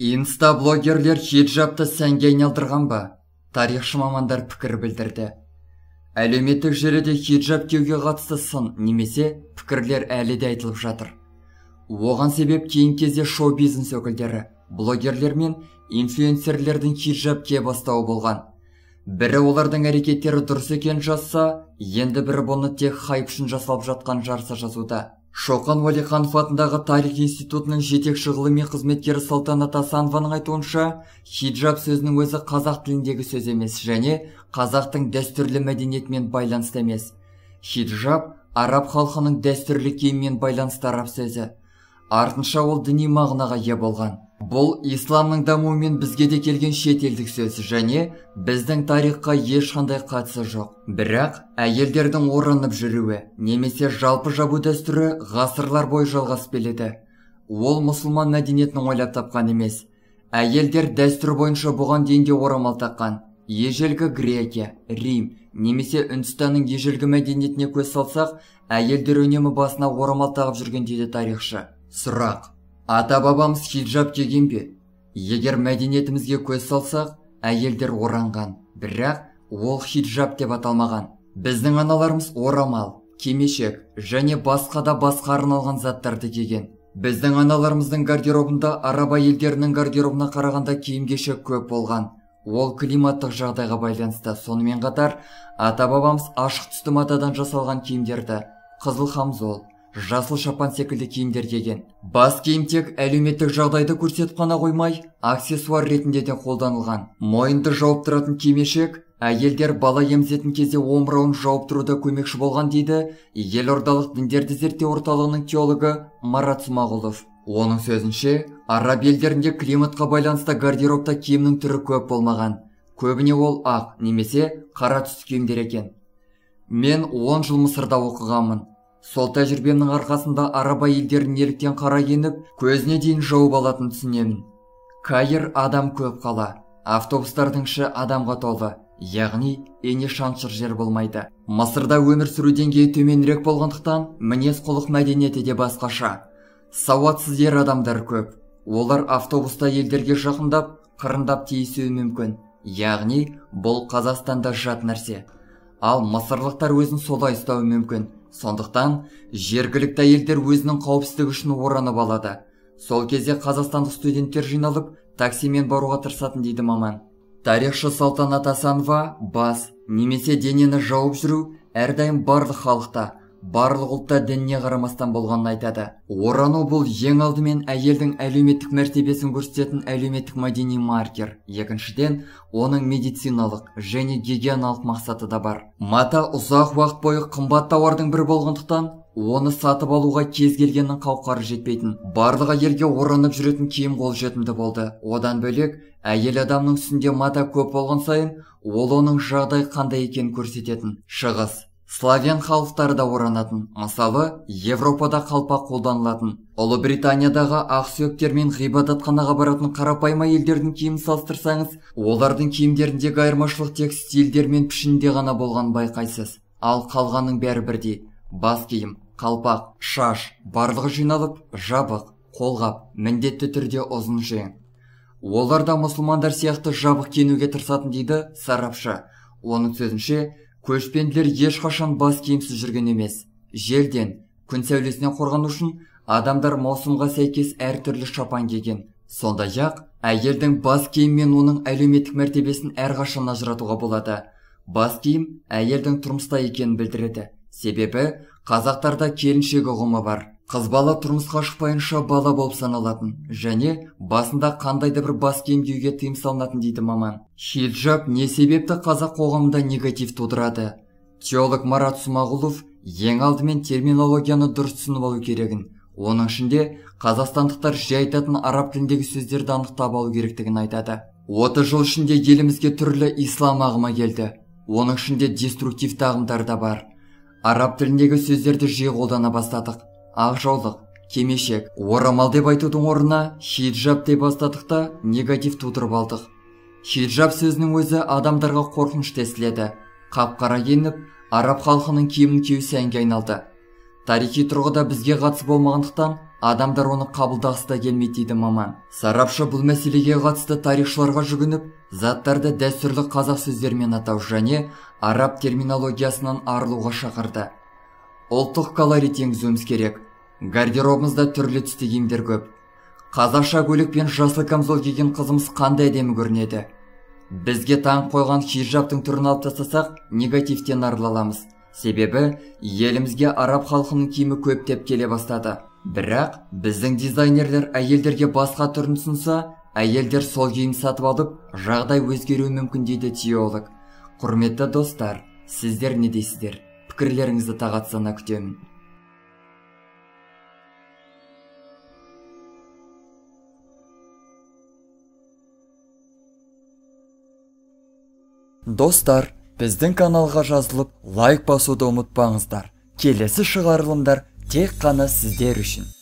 Инста-блогерлер хиджабты сәнге айналдырған ба тарихшы мамандар пікір білдірді әлеуметтік желіде хиджаб киюге қатысты сын немесе пікірлер әлі де айтылып жатыр оған себеп кейін кезде шоу бизнес өкілдері блогерлер мен инфлюенсерлердің хиджаб кие бастауы болған бірі олардың әрекеттері дұрыс екенін жазса енді бірі бұны тек хайп үшін жасалып жатқан жарыса жазуда шоқан уәлиханов атындағы тарих институтының жетекші ғылыми қызметкері салтанат асанованың айтуынша хиджаб сөзінің өзі қазақ тіліндегі сөз емес және қазақтың дәстүрлі мәдениетімен байланысты емес хиджаб араб халқының дәстүрлі киімімен байланысты араб сөзі артынша ол діни мағынаға ие болған бұл исламның дамуымен бізге де келген шетелдік сөз және біздің тарихқа ешқандай қатысы жоқ бірақ әйелдердің оранып жүруі немесе жалпы жабу дәстүрі ғасырлар бойы жалғас келеді ол мұсылман мәдениетін ойлап тапқан емес әйелдер дәстүр бойынша бұған дейін де орамал таққан ежелгі грекия рим немесе үндістанның ежелгі мәдениетіне көз салсақ әйелдер өнемі басына орамал тағып жүрген дейді тарихшы сұрақ ата бабамыз хиджаб киген бе егер мәдениетімізге көз салсақ әйелдер оранған бірақ ол хиджаб деп аталмаған біздің аналарымыз орамал кемешек, және басқа да басқа арналған заттарды киген біздің аналарымыздың гардеробында араба елдерінің гардеробына қарағанда киім кешек көп болған ол климаттық жағдайға байланысты сонымен қатар ата бабамыз ашық түсті матадан жасалған киімдерді қызыл хамзол жасыл шапан секілді киімдер деген. бас киім тек әлеуметтік жағдайды көрсетіп қана қоймай аксессуар ретінде де қолданылған мойынды жауып тұратын кимешек әйелдер бала емізетін кезде омырауын жауып тұруда көмекші болған дейді елордалық діндерді зерттеу орталығының теологы марат смағұлов оның сөзінше араб елдерінде климатқа байланысты гардеробта киімнің түрі көп болмаған көбіне ол ақ немесе қара түсті киімдер екен мен 10 жыл мысырда оқығанмын сол тәжірибемнің арқасында араб елдерін неліктен қара еніп, көзіне дейін жауып алатын түсінемін каир адам көп қала автобустардың іші адамға толы яғни ене шаншыр жер болмайды мысырда өмір сүру деңгейі төменірек болғандықтан мінез құлық мәдениеті де басқаша сауатсыз ер адамдар көп олар автобуста елдерге жақындап қырындап тиісуі мүмкін яғни бұл қазақстанда жат нәрсе ал мысырлықтар өзін солай ұстауы мүмкін сондықтан жергілікті әйелдер өзінің қауіпсіздігі үшін оранып алады сол кезде қазақстандық студенттер жиналып таксимен баруға тырысатын дейді маман тарихшы салтанат асанова бас немесе денені жауып жүру әрдайым барлық халықта барлық ұлтта дініне қарамастан болғанын айтады орану бұл ең алдымен әйелдің әлеуметтік мәртебесін көрсететін әлеуметтік мәдени маркер екіншіден оның медициналық және гигиеналық мақсаты да бар мата ұзақ уақыт бойы қымбат тауардың бірі болғандықтан оны сатып алуға кез келгеннің қауқары жетпейтін барлық әйелге оранып жүретін киім қолжетімді болды одан бөлек әйел адамның үстінде мата көп болған сайын ол оның жағдай қандай екенін көрсететін шығыс славян да оранатын мысалы европада қалпа қолданылатын ұлыбританиядағы ақсүйектер мен ғибадатханаға баратын қарапайым елдердің киімін салыстырсаңыз олардың киімдеріндегі айырмашылық тек стильдер мен пішінде ғана болған байқайсыз ал қалғанның бәрі бірдей бас киім қалпақ шаш барлығы жиналып жабық қолғап міндетті түрде ұзын жең олар да мұсылмандар сияқты жабық киінуге тырысатын дейді сарапшы оның сөзінше көшпенділер ешқашан бас киімсіз жүрген емес желден күн сәулесінен қорғану үшін адамдар маусымға сәйкес әртүрлі шапан киген сондай ақ әйелдің бас киімі мен оның әлеуметтік мәртебесін әрқашан ажыратуға болады бас киім әйелдің тұрмыста екенін білдіреді себебі қазақтарда келіншек ұғымы бар қыз бала тұрмысқа шықпайынша бала болып саналатын және басында қандай да бір бас киім киюге тыйым салынатын дейді маман хиджаб не себепті қазақ қоғамында негатив тудырады теолог марат смағұлов ең алдымен терминологияны дұрыс түсініп алу керегін оның ішінде қазақстандықтар жиі айтатын араб тіліндегі сөздерді анықтап алу керектігін айтады 30 жыл ішінде елімізге түрлі ислам ағымы келді оның ішінде деструктивті ағымдар да бар араб тіліндегі сөздерді жиі қолдана бастадық ақ кемешек орамал деп айтудың орнына хиджаб деп бастадық та негатив тудырып алдық хиджаб сөзінің өзі адамдарға қорқыныш тесіледі. қап қара киініп араб халқының киімін кию сәнге айналды тарихи тұрғыда бізге қатысы болмағандықтан адамдар оны қабылдағысы да келмейді дейді маман сарапшы бұл мәселеге қатысты тарихшыларға жүгініп заттарды дәстүрлі қазақ сөздерімен атау және араб терминологиясынан арылуға шақырды ұлттық колорит енгізуіміз керек гардеробымызда түрлі түсті киімдер көп қазақша көйлек пен жасыл камзол киген қызымыз қандай әдемі көрінеді бізге таң қойған хижабтың түрін алып тастасақ негативтен арыла аламыз себебі елімізге араб халқының киімі көптеп келе бастады бірақ біздің дизайнерлер әйелдерге басқа түрін ұсынса әйелдер сол киімді сатып алып жағдай өзгеруі мүмкін дейді теолог құрметті достар сіздер не дейсіздер пікірлеріңізді тағатсана күтемін достар біздің каналға жазылып лайк басуды ұмытпаңыздар келесі шығарылымдар тек қана сіздер үшін